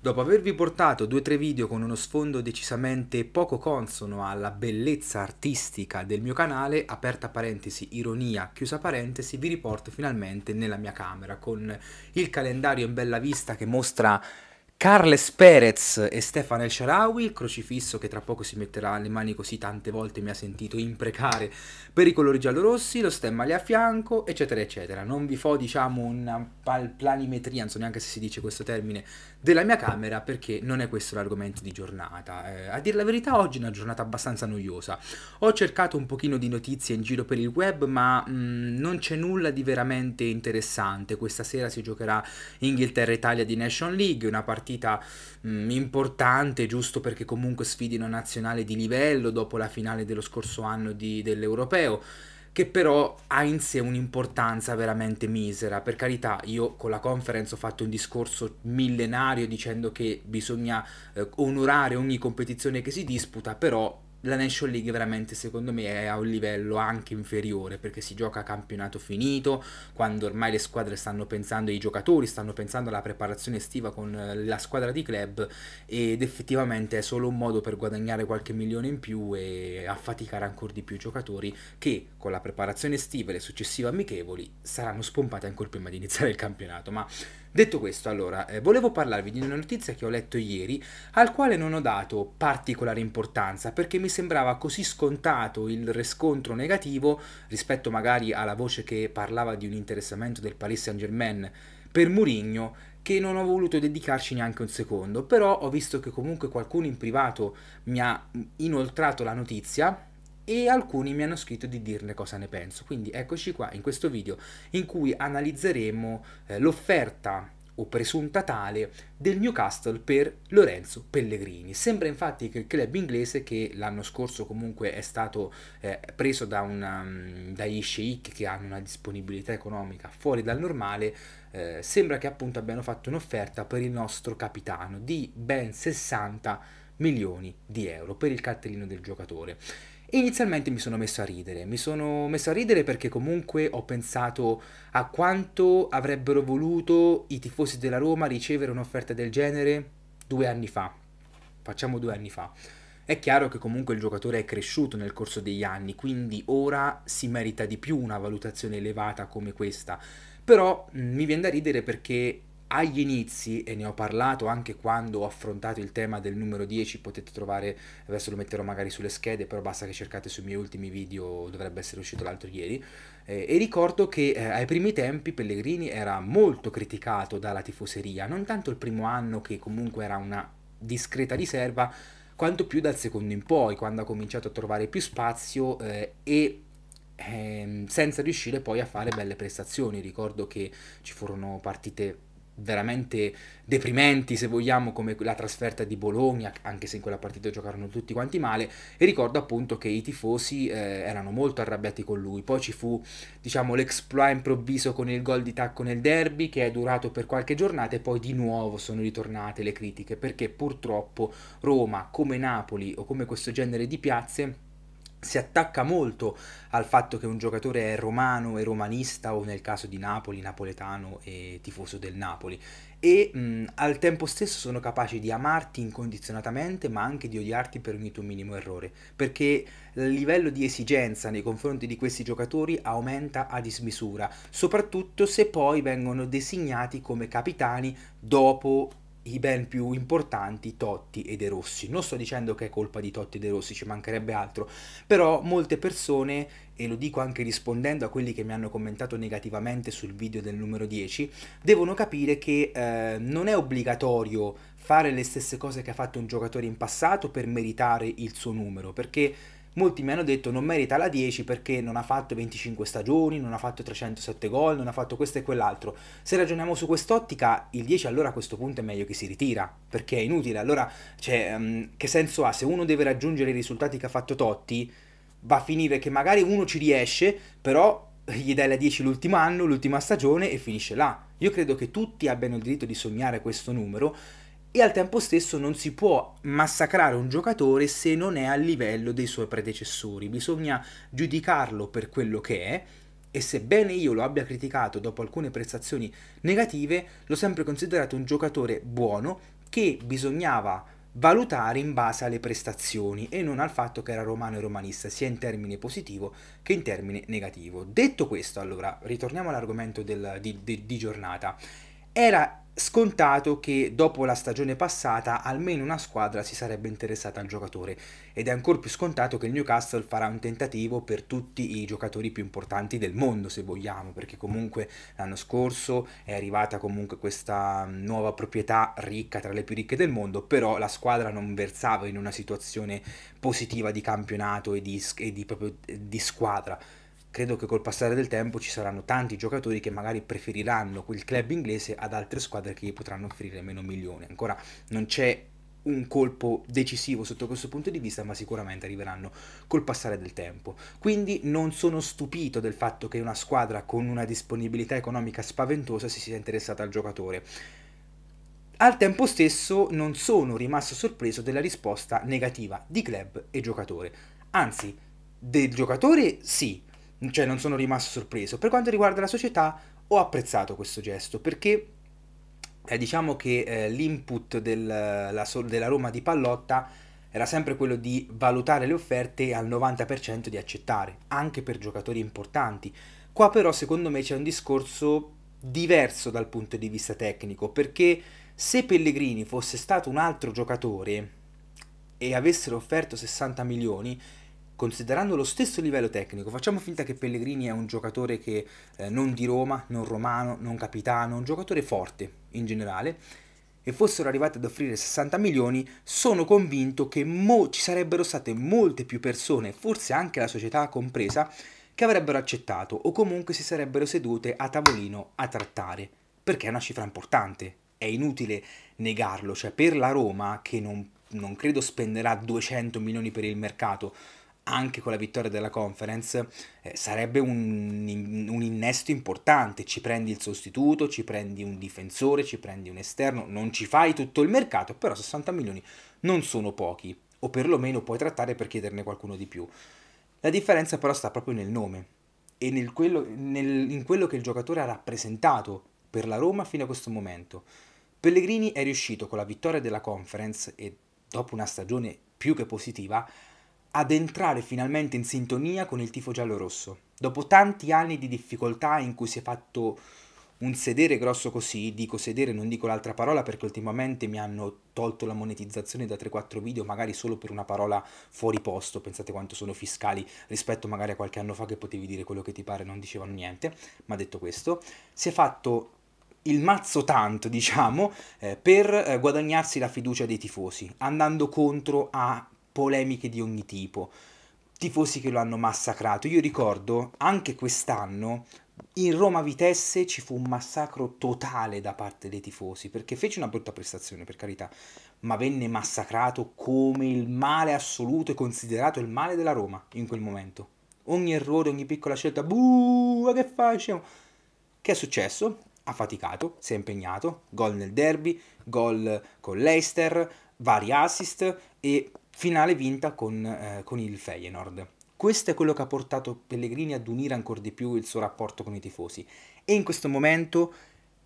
Dopo avervi portato due o tre video con uno sfondo decisamente poco consono alla bellezza artistica del mio canale, aperta parentesi, ironia, chiusa parentesi, vi riporto finalmente nella mia camera con il calendario in bella vista che mostra Carles Perez e Stefano El Sharawi, il crocifisso che tra poco si metterà le mani così tante volte mi ha sentito imprecare per i colori giallorossi, lo stemma lì a fianco, eccetera, eccetera. Non vi fo, diciamo, una planimetria, non so neanche se si dice questo termine, della mia camera perché non è questo l'argomento di giornata. Eh, a dire la verità, oggi è una giornata abbastanza noiosa. Ho cercato un pochino di notizie in giro per il web, ma mh, mm, non c'è nulla di veramente interessante. Questa sera si giocherà Inghilterra-Italia di Nation League, una partita partita mh, mm, importante, giusto perché comunque sfidi una nazionale di livello dopo la finale dello scorso anno di, dell'Europeo che però ha in sé un'importanza veramente misera. Per carità, io con la conference ho fatto un discorso millenario dicendo che bisogna eh, onorare ogni competizione che si disputa, però la National League veramente secondo me è a un livello anche inferiore perché si gioca a campionato finito quando ormai le squadre stanno pensando i giocatori, stanno pensando alla preparazione estiva con eh, la squadra di club ed effettivamente è solo un modo per guadagnare qualche milione in più e affaticare ancora di più i giocatori che con la preparazione estiva e le successive amichevoli saranno spompate ancora prima di iniziare il campionato ma Detto questo, allora, eh, volevo parlarvi di una notizia che ho letto ieri, al quale non ho dato particolare importanza perché mi mi sembrava così scontato il riscontro negativo rispetto magari alla voce che parlava di un interessamento del Paris Saint Germain per Mourinho che non ho voluto dedicarci neanche un secondo, però ho visto che comunque qualcuno in privato mi ha inoltrato la notizia e alcuni mi hanno scritto di dirne cosa ne penso. Quindi eccoci qua in questo video in cui analizzeremo eh, l'offerta o presunta tale del Newcastle per Lorenzo Pellegrini. Sembra infatti che il club inglese che l'anno scorso comunque è stato eh, preso da una, mm, dagli sheik che hanno una disponibilità economica fuori dal normale eh, sembra che appunto abbiano fatto un'offerta per il nostro capitano di ben 60 milioni di euro per il cartellino del giocatore inizialmente mi sono messo a ridere, mi sono messo a ridere perché comunque ho pensato a quanto avrebbero voluto i tifosi della Roma ricevere un'offerta del genere due anni fa. Facciamo due anni fa. È chiaro che comunque il giocatore è cresciuto nel corso degli anni, quindi ora si merita di più una valutazione elevata come questa. Però mh, mm, mi viene da ridere perché agli inizi, e ne ho parlato anche quando ho affrontato il tema del numero 10, potete trovare, adesso lo metterò magari sulle schede, però basta che cercate sui miei ultimi video, dovrebbe essere uscito l'altro ieri, eh, e ricordo che eh, ai primi tempi Pellegrini era molto criticato dalla tifoseria, non tanto il primo anno che comunque era una discreta riserva, quanto più dal secondo in poi, quando ha cominciato a trovare più spazio eh, e ehm, senza riuscire poi a fare belle prestazioni. Ricordo che ci furono partite veramente deprimenti se vogliamo come la trasferta di Bologna anche se in quella partita giocarono tutti quanti male e ricordo appunto che i tifosi eh, erano molto arrabbiati con lui poi ci fu diciamo l'exploit improvviso con il gol di tacco nel derby che è durato per qualche giornata e poi di nuovo sono ritornate le critiche perché purtroppo Roma come Napoli o come questo genere di piazze si attacca molto al fatto che un giocatore è romano e romanista o nel caso di Napoli, napoletano e tifoso del Napoli e mh, al tempo stesso sono capaci di amarti incondizionatamente ma anche di odiarti per ogni tuo minimo errore perché il livello di esigenza nei confronti di questi giocatori aumenta a dismisura soprattutto se poi vengono designati come capitani dopo i ben più importanti Totti e De Rossi. Non sto dicendo che è colpa di Totti e De Rossi, ci mancherebbe altro, però molte persone, e lo dico anche rispondendo a quelli che mi hanno commentato negativamente sul video del numero 10, devono capire che eh, non è obbligatorio fare le stesse cose che ha fatto un giocatore in passato per meritare il suo numero, perché Molti mi hanno detto non merita la 10 perché non ha fatto 25 stagioni, non ha fatto 307 gol, non ha fatto questo e quell'altro. Se ragioniamo su quest'ottica, il 10 allora a questo punto è meglio che si ritira, perché è inutile. Allora, cioè, um, che senso ha? Se uno deve raggiungere i risultati che ha fatto Totti, va a finire che magari uno ci riesce, però gli dai la 10 l'ultimo anno, l'ultima stagione e finisce là. Io credo che tutti abbiano il diritto di sognare questo numero e al tempo stesso non si può massacrare un giocatore se non è a livello dei suoi predecessori, bisogna giudicarlo per quello che è e sebbene io lo abbia criticato dopo alcune prestazioni negative, l'ho sempre considerato un giocatore buono che bisognava valutare in base alle prestazioni e non al fatto che era romano e romanista, sia in termine positivo che in termine negativo. Detto questo, allora, ritorniamo all'argomento di, di, di giornata era scontato che dopo la stagione passata almeno una squadra si sarebbe interessata al giocatore ed è ancora più scontato che il Newcastle farà un tentativo per tutti i giocatori più importanti del mondo se vogliamo perché comunque l'anno scorso è arrivata comunque questa nuova proprietà ricca tra le più ricche del mondo però la squadra non versava in una situazione positiva di campionato e di, e di, proprio, di squadra credo che col passare del tempo ci saranno tanti giocatori che magari preferiranno quel club inglese ad altre squadre che gli potranno offrire meno milioni. Ancora non c'è un colpo decisivo sotto questo punto di vista, ma sicuramente arriveranno col passare del tempo. Quindi non sono stupito del fatto che una squadra con una disponibilità economica spaventosa si sia interessata al giocatore. Al tempo stesso non sono rimasto sorpreso della risposta negativa di club e giocatore. Anzi, del giocatore sì, cioè non sono rimasto sorpreso. Per quanto riguarda la società, ho apprezzato questo gesto perché eh, diciamo che eh, l'input del, della Roma di Pallotta era sempre quello di valutare le offerte e al 90% di accettare, anche per giocatori importanti. Qua però secondo me c'è un discorso diverso dal punto di vista tecnico, perché se Pellegrini fosse stato un altro giocatore e avessero offerto 60 milioni, considerando lo stesso livello tecnico, facciamo finta che Pellegrini è un giocatore che eh, non di Roma, non romano, non capitano, un giocatore forte in generale, e fossero arrivati ad offrire 60 milioni, sono convinto che ci sarebbero state molte più persone, forse anche la società compresa, che avrebbero accettato o comunque si sarebbero sedute a tavolino a trattare, perché è una cifra importante, è inutile negarlo, cioè per la Roma che non, non credo spenderà 200 milioni per il mercato, anche con la vittoria della conference eh, sarebbe un, un, innesto importante, ci prendi il sostituto, ci prendi un difensore, ci prendi un esterno, non ci fai tutto il mercato, però 60 milioni non sono pochi, o perlomeno puoi trattare per chiederne qualcuno di più. La differenza però sta proprio nel nome e nel quello, nel, in quello che il giocatore ha rappresentato per la Roma fino a questo momento. Pellegrini è riuscito con la vittoria della conference e dopo una stagione più che positiva ad entrare finalmente in sintonia con il tifo giallorosso. Dopo tanti anni di difficoltà in cui si è fatto un sedere grosso così, dico sedere, non dico l'altra parola perché ultimamente mi hanno tolto la monetizzazione da 3-4 video, magari solo per una parola fuori posto, pensate quanto sono fiscali rispetto magari a qualche anno fa che potevi dire quello che ti pare, non dicevano niente, ma detto questo, si è fatto il mazzo tanto, diciamo, eh, per eh, guadagnarsi la fiducia dei tifosi, andando contro a polemiche di ogni tipo, tifosi che lo hanno massacrato. Io ricordo anche quest'anno in Roma Vitesse ci fu un massacro totale da parte dei tifosi, perché fece una brutta prestazione, per carità, ma venne massacrato come il male assoluto e considerato il male della Roma in quel momento. Ogni errore, ogni piccola scelta, buh, ma che facciamo? Che è successo? Ha faticato, si è impegnato, gol nel derby, gol con l'Eister, vari assist e finale vinta con, eh, con il Feyenoord. Questo è quello che ha portato Pellegrini ad unire ancora di più il suo rapporto con i tifosi e in questo momento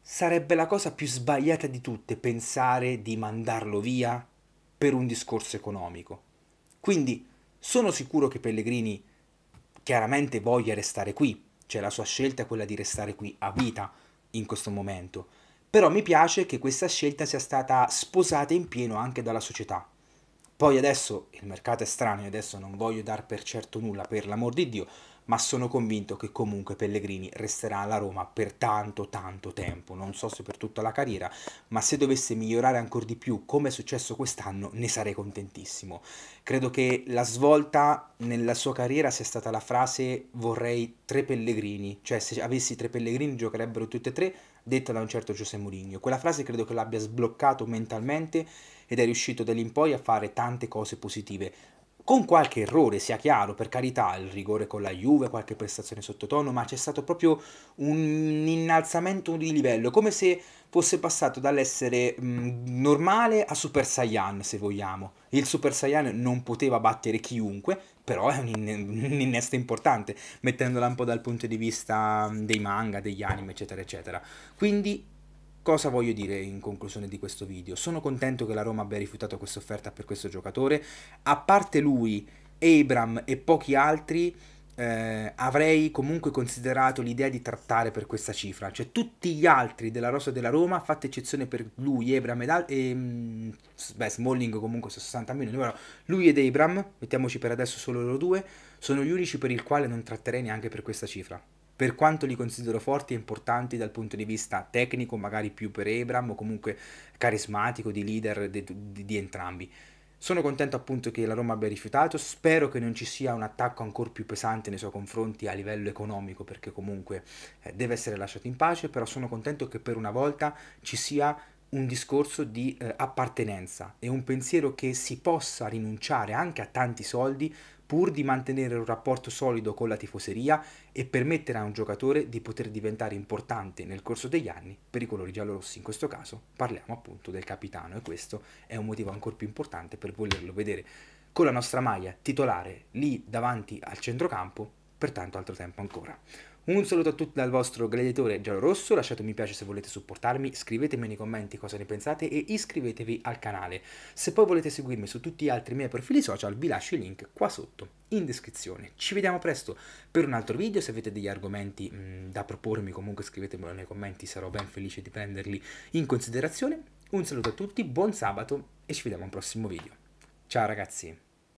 sarebbe la cosa più sbagliata di tutte pensare di mandarlo via per un discorso economico. Quindi sono sicuro che Pellegrini chiaramente voglia restare qui, cioè la sua scelta è quella di restare qui a vita in questo momento, però mi piace che questa scelta sia stata sposata in pieno anche dalla società, poi adesso il mercato è strano e adesso non voglio dar per certo nulla, per l'amor di Dio, ma sono convinto che comunque Pellegrini resterà alla Roma per tanto tanto tempo, non so se per tutta la carriera, ma se dovesse migliorare ancora di più come è successo quest'anno ne sarei contentissimo. Credo che la svolta nella sua carriera sia stata la frase vorrei tre Pellegrini, cioè se avessi tre Pellegrini giocherebbero tutti e tre, detta da un certo Giuseppe Mourinho. Quella frase credo che l'abbia sbloccato mentalmente ed è riuscito da lì in poi a fare tante cose positive. Con qualche errore, sia chiaro, per carità, il rigore con la Juve, qualche prestazione sottotono, ma c'è stato proprio un innalzamento di livello, come se fosse passato dall'essere mh, mm, normale a Super Saiyan, se vogliamo. Il Super Saiyan non poteva battere chiunque, però è un, innesto importante, mettendola un po' dal punto di vista mm, dei manga, degli anime, eccetera, eccetera. Quindi Cosa voglio dire in conclusione di questo video? Sono contento che la Roma abbia rifiutato questa offerta per questo giocatore. A parte lui, Abram e pochi altri, eh, avrei comunque considerato l'idea di trattare per questa cifra. Cioè tutti gli altri della Rosa della Roma, fatta eccezione per lui, Abram ed e, mm, beh, Smalling comunque su 60 milioni, però lui ed Abram, mettiamoci per adesso solo loro due, sono gli unici per il quale non tratterei neanche per questa cifra per quanto li considero forti e importanti dal punto di vista tecnico, magari più per Abram o comunque carismatico, di leader di, di, di entrambi. Sono contento appunto che la Roma abbia rifiutato, spero che non ci sia un attacco ancora più pesante nei suoi confronti a livello economico perché comunque eh, deve essere lasciato in pace, però sono contento che per una volta ci sia un discorso di eh, appartenenza e un pensiero che si possa rinunciare anche a tanti soldi pur di mantenere un rapporto solido con la tifoseria e permettere a un giocatore di poter diventare importante nel corso degli anni per i colori giallorossi. In questo caso parliamo appunto del capitano e questo è un motivo ancora più importante per volerlo vedere con la nostra maglia titolare lì davanti al centrocampo per tanto altro tempo ancora. Un saluto a tutti dal vostro gladiatore Giallo Rosso, lasciate un mi piace se volete supportarmi, scrivetemi nei commenti cosa ne pensate e iscrivetevi al canale. Se poi volete seguirmi su tutti gli altri miei profili social vi lascio i link qua sotto in descrizione. Ci vediamo presto per un altro video, se avete degli argomenti mh, mm, da propormi comunque scrivetemelo nei commenti, sarò ben felice di prenderli in considerazione. Un saluto a tutti, buon sabato e ci vediamo al prossimo video. Ciao ragazzi!